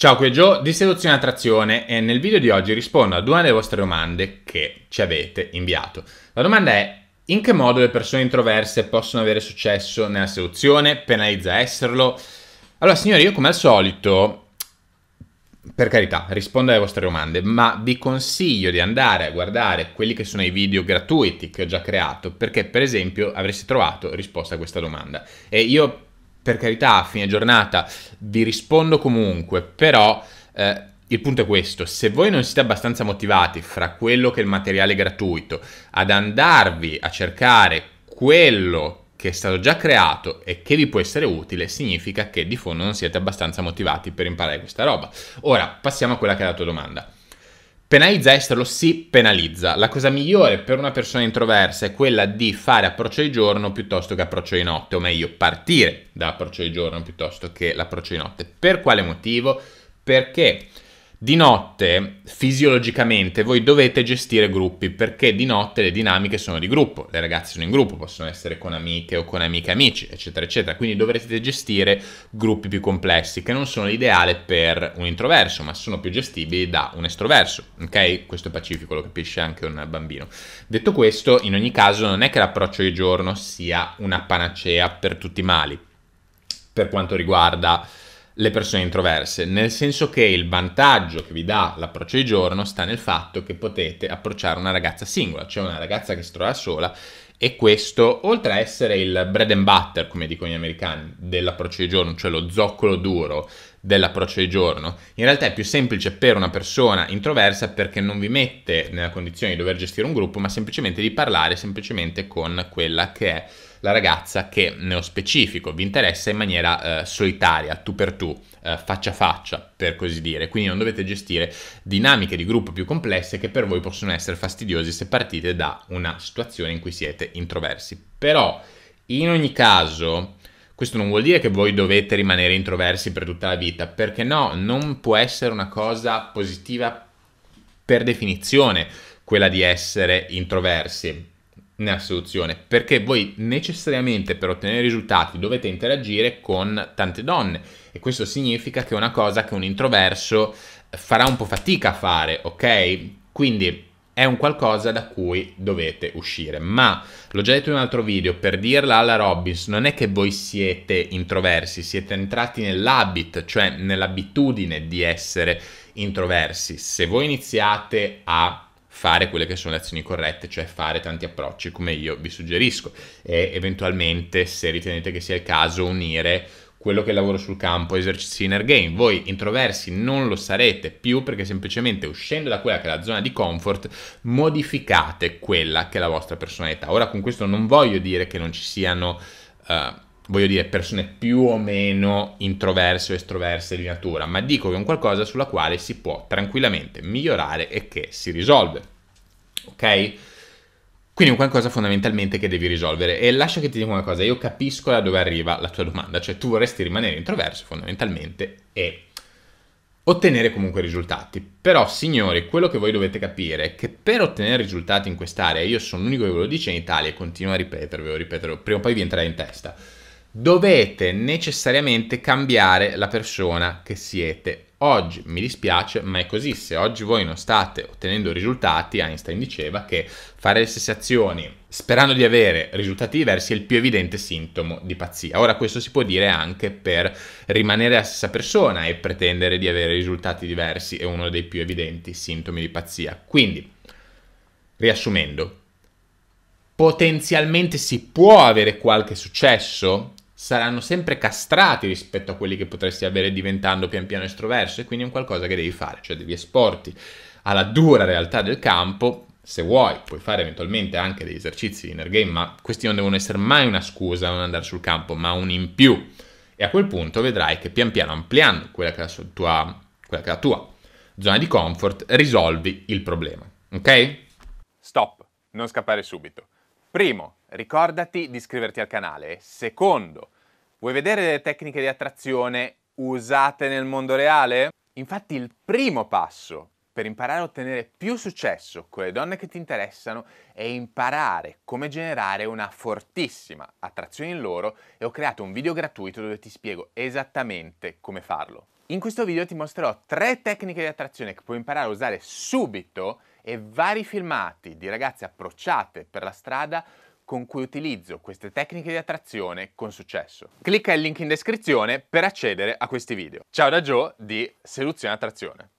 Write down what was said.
Ciao, qui è Joe di Seduzione Attrazione e nel video di oggi rispondo ad una delle vostre domande che ci avete inviato. La domanda è in che modo le persone introverse possono avere successo nella seduzione? Penalizza esserlo? Allora signori, io come al solito, per carità, rispondo alle vostre domande, ma vi consiglio di andare a guardare quelli che sono i video gratuiti che ho già creato, perché per esempio avreste trovato risposta a questa domanda. E io per carità, a fine giornata vi rispondo comunque, però eh, il punto è questo, se voi non siete abbastanza motivati fra quello che è il materiale gratuito ad andarvi a cercare quello che è stato già creato e che vi può essere utile, significa che di fondo non siete abbastanza motivati per imparare questa roba. Ora, passiamo a quella che è la tua domanda. Penalizza esterlo si penalizza. La cosa migliore per una persona introversa è quella di fare approccio di giorno piuttosto che approccio di notte, o meglio partire da approccio di giorno piuttosto che l'approccio di notte. Per quale motivo? Perché di notte, fisiologicamente, voi dovete gestire gruppi perché di notte le dinamiche sono di gruppo, le ragazze sono in gruppo, possono essere con amiche o con amiche amici, eccetera, eccetera. Quindi dovrete gestire gruppi più complessi che non sono l'ideale per un introverso, ma sono più gestibili da un estroverso. Ok? Questo è pacifico, lo capisce anche un bambino. Detto questo, in ogni caso, non è che l'approccio di giorno sia una panacea per tutti i mali. Per quanto riguarda le persone introverse, nel senso che il vantaggio che vi dà l'approccio di giorno sta nel fatto che potete approcciare una ragazza singola, cioè una ragazza che si trova sola e questo, oltre a essere il bread and butter, come dicono gli americani, dell'approccio di giorno, cioè lo zoccolo duro dell'approccio di giorno. In realtà è più semplice per una persona introversa perché non vi mette nella condizione di dover gestire un gruppo, ma semplicemente di parlare semplicemente con quella che è la ragazza che nello specifico vi interessa in maniera eh, solitaria, tu per tu, eh, faccia a faccia, per così dire. Quindi non dovete gestire dinamiche di gruppo più complesse che per voi possono essere fastidiosi se partite da una situazione in cui siete introversi. Però in ogni caso questo non vuol dire che voi dovete rimanere introversi per tutta la vita, perché no, non può essere una cosa positiva per definizione quella di essere introversi nella soluzione, perché voi necessariamente per ottenere risultati dovete interagire con tante donne e questo significa che è una cosa che un introverso farà un po' fatica a fare, ok? Quindi è un qualcosa da cui dovete uscire. Ma l'ho già detto in un altro video, per dirla alla Robbins, non è che voi siete introversi, siete entrati nell'habit, cioè nell'abitudine di essere introversi. Se voi iniziate a fare quelle che sono le azioni corrette, cioè fare tanti approcci come io vi suggerisco e eventualmente se ritenete che sia il caso unire quello che lavoro sul campo, esercizi inner game. Voi introversi non lo sarete più perché semplicemente uscendo da quella che è la zona di comfort modificate quella che è la vostra personalità. Ora con questo non voglio dire che non ci siano... Uh, voglio dire, persone più o meno introverse o estroverse di natura, ma dico che è un qualcosa sulla quale si può tranquillamente migliorare e che si risolve. Ok? Quindi è un qualcosa fondamentalmente che devi risolvere. E lascia che ti dica una cosa, io capisco da dove arriva la tua domanda, cioè tu vorresti rimanere introverso fondamentalmente e ottenere comunque risultati. Però signori, quello che voi dovete capire è che per ottenere risultati in quest'area, io sono l'unico che ve lo dice in Italia e continuo a ripetervelo, ripeterlo, prima o poi vi entrerà in testa. Dovete necessariamente cambiare la persona che siete Oggi mi dispiace, ma è così. Se oggi voi non state ottenendo risultati, Einstein diceva che fare le stesse azioni sperando di avere risultati diversi è il più evidente sintomo di pazzia. Ora questo si può dire anche per rimanere la stessa persona e pretendere di avere risultati diversi, è uno dei più evidenti sintomi di pazzia. Quindi, riassumendo, potenzialmente si può avere qualche successo saranno sempre castrati rispetto a quelli che potresti avere diventando pian piano estroverso e quindi è un qualcosa che devi fare, cioè devi esporti alla dura realtà del campo, se vuoi puoi fare eventualmente anche degli esercizi in game, ma questi non devono essere mai una scusa a non andare sul campo, ma un in più. E a quel punto vedrai che pian piano ampliando quella che è la tua, quella che è la tua zona di comfort risolvi il problema, ok? Stop, non scappare subito. Primo, ricordati di iscriverti al canale. Secondo, vuoi vedere delle tecniche di attrazione usate nel mondo reale? Infatti il primo passo per imparare a ottenere più successo con le donne che ti interessano è imparare come generare una fortissima attrazione in loro e ho creato un video gratuito dove ti spiego esattamente come farlo. In questo video ti mostrerò tre tecniche di attrazione che puoi imparare a usare subito e vari filmati di ragazze approcciate per la strada con cui utilizzo queste tecniche di attrazione con successo. Clicca il link in descrizione per accedere a questi video. Ciao da Joe di Seduzione Attrazione.